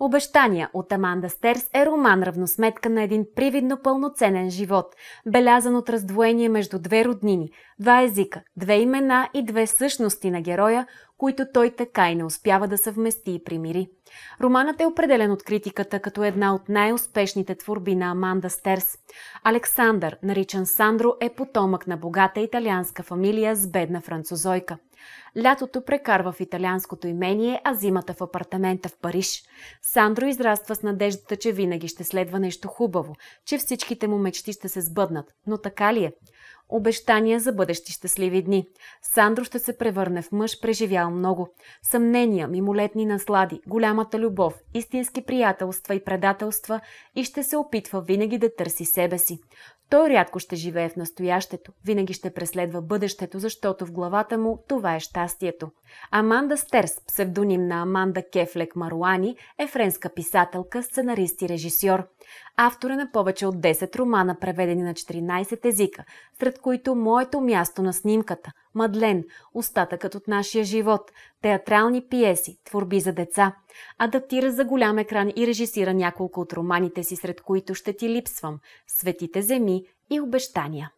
Обещания от Аманда Стерс е роман равносметка на един привидно пълноценен живот, белязан от раздвоение между две роднини, два езика, две имена и две същности на героя, които той така и не успява да съвмести и примири. Романът е определен от критиката като една от най-успешните творби на Аманда Стерс. Александър, наричан Сандро, е потомък на богата италианска фамилия с бедна французойка. Лятото прекарва в италианското имение, а зимата в апартамента в Париж. Сандро израства с надеждата, че винаги ще следва нещо хубаво, че всичките му мечти ще се сбъднат. Но така ли е? Обещания за бъдещи щастливи дни. Сандро ще се превърне в мъж, преживял много. Съмнения, мимолетни наслади, голямата любов, истински приятелства и предателства и ще се опитва винаги да търси себе си. Той рядко ще живее в настоящето, винаги ще преследва бъдещето, защото в главата му това е щастието. Аманда Стерс, псевдоним на Аманда Кефлек Маруани, е френска писателка, сценарист и режисьор. Автор е на повече от 10 романа, преведени на 14 езика, сред които Моето място на снимката – Мадлен, остатъкът от нашия живот, театрални пиеси, творби за деца. Адаптира за голям екран и режисира няколко от романите си, сред които ще ти липсвам, Светите земи и обещания.